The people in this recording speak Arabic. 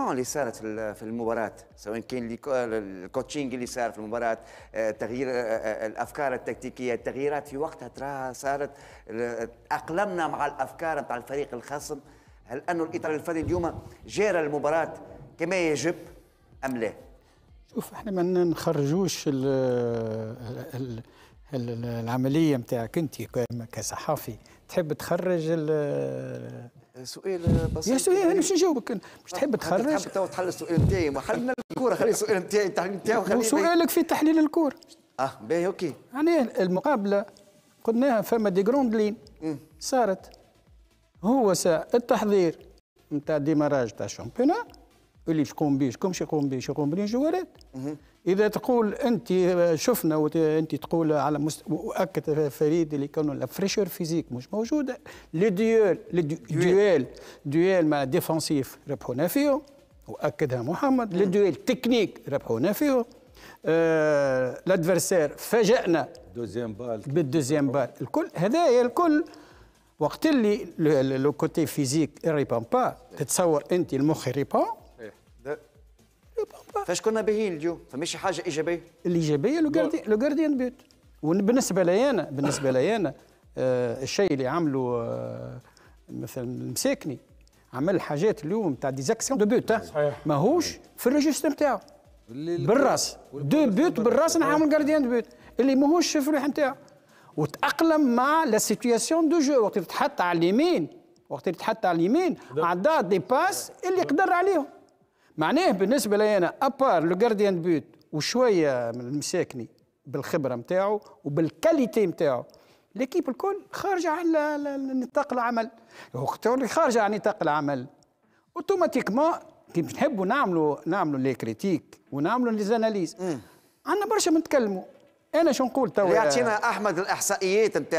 آه، اللي صارت في المباراه سواء كان الكوتشينج اللي صار في المباراه آه، تغيير آه، الافكار التكتيكيه التغييرات في وقتها تراها صارت اقلمنا مع الافكار نتاع الفريق الخصم هل انه الاطار الفني اليوم جار المباراه كما يجب ام لا؟ شوف احنا ما نخرجوش الـ الـ الـ العمليه نتاعك انت كصحافي تحب تخرج سؤال بسيط يا سؤال انا باش نجاوبك باش تحب تخرج تحب تو تحل السؤال نتاعي ما حلنا الكوره خلي السؤال نتاعي التحليل نتاعي وخلي سؤالك في تحليل الكوره اه باهي اوكي يعني المقابله قلناها فما دي جروند لين صارت هو ساعة التحضير نتاع ديماراج تاع الشامبيونات اللي تقوم به شكون يقوم به يقوم به جوالات اذا تقول انت شفنا وانت تقول على مست... واكد فريد اللي كانوا لا فريشور فيزيك مش موجوده لي ديول لي ديول ديول مع ديفونسيف ربحونا فيه واكدها محمد لي ديول تكنيك ربحونا فيه آه لادفيرسير فاجانا دوزيام بال بالدوزيام بال الكل هذايا الكل وقت اللي لو كوتي فيزيك ريبون با تتصور انت المخ ريبون فاش كنا باهيين اليوم فماشي حاجه ايجابيه الايجابيه لو جارديان لو جارديان بيوت وبالنسبه لي انا بالنسبه لي انا آه الشيء اللي عمله آه مثلا المساكني عمل حاجات اليوم تاع ديزاكسيون دو بيوت ماهوش في الريجيست نتاعو بالراس دو بيوت بالراس نعمل جارديان دو بيوت اللي ماهوش في الروح نتاعو وتاقلم مع لا سيتياسيون دو جو وقت اللي تحط على اليمين وقت اللي تحط على اليمين عندها دي باس اللي قدر عليهم معناه بالنسبه لي انا ابار لو جارديان بيوت وشويه من المساكني بالخبره نتاعو وبالكاليتي نتاعو ليكيب الكل خارجه على نطاق العمل وقت اللي خارجه على نطاق العمل اوتوماتيكمون كي نحبوا نعملوا نعملوا لي كريتيك ونعملوا لي زاناليز عندنا برشا نتكلموا انا شو نقول توا يعطينا احمد الاحصائيات نتاع